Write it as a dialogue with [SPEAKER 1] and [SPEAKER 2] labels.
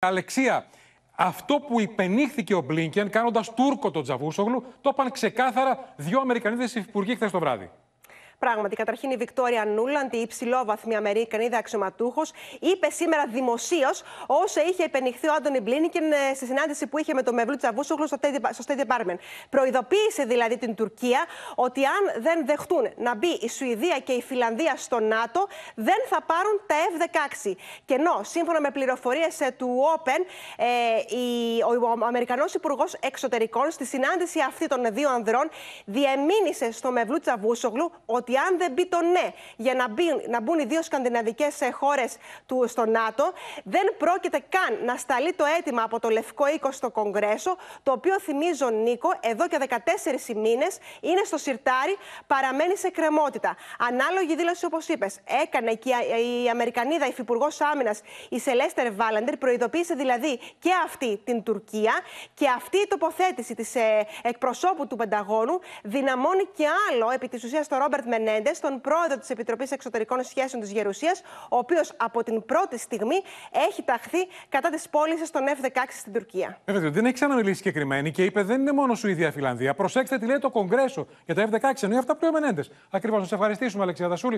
[SPEAKER 1] Αλεξία, αυτό που υπενήχθηκε ο Μπλίνκεν κάνοντας Τούρκο τον Τζαβούσογλου, το είπαν ξεκάθαρα δύο Αμερικανίδες υπουργοί χθες το βράδυ.
[SPEAKER 2] Πράγματι, καταρχήν η Βικτόρια Νούλαντ, η υψηλόβαθμη Αμερικανίδα αξιωματούχο, είπε σήμερα δημοσίως όσα είχε επενηχθεί ο Άντωνι Μπλίνικεν ε, στη συνάντηση που είχε με τον Μευλού Τσαβούσογλου στο State Department. Προειδοποίησε δηλαδή την Τουρκία ότι αν δεν δεχτούν να μπει η Σουηδία και η Φιλανδία στο ΝΑΤΟ, δεν θα πάρουν τα F-16. Και ενώ σύμφωνα με πληροφορίες ε, του ΟΠΕΝ ο Αμερικανός Υπουργός Εξωτερικών στη συνάντηση αυτή των δύο ανδρών διεμήνησε στο Μευλού Τσαβούσογλου ότι ότι αν δεν μπει το ναι για να, μπει, να μπουν οι δύο σκανδιναβικές ε, χώρες στο ΝΑΤΟ, δεν πρόκειται καν να σταλεί το αίτημα από το Λευκό Οίκο στο Κογκρέσο, το οποίο θυμίζω, Νίκο, εδώ και 14 μήνες είναι στο σιρτάρι, παραμένει σε κρεμότητα. Ανάλογη δήλωση, όπως είπες, έκανε και η Αμερικανίδα υφυπουργός άμυνας, η Σελέστερ Βάλαντερ, προειδοποίησε δηλαδή και αυτή την Τουρκία και αυτή η τοποθέτηση της ε, εκπροσώπου του Πενταγώνου δυναμώνει και άλλο επί της ουσίας το Ρόμπερτ Μενέντε, τον πρόεδρο της Επιτροπής Εξωτερικών Σχέσεων της Γερουσίας, ο οποίος από την πρώτη στιγμή έχει ταχθεί κατά της πώλησης των F-16 στην Τουρκία.
[SPEAKER 1] Ε, βέβαια, δεν έχει ξαναμιλήσει συγκεκριμένη και είπε δεν είναι μόνο Σουηδία-Φιλανδία. Προσέξτε τι λέει το Κογκρέσο για τα F-16, ενώ αυτά που λέει ο Μενέντες. Ακριβώς, να σε ευχαριστήσουμε, Αλεξία Δασούλη.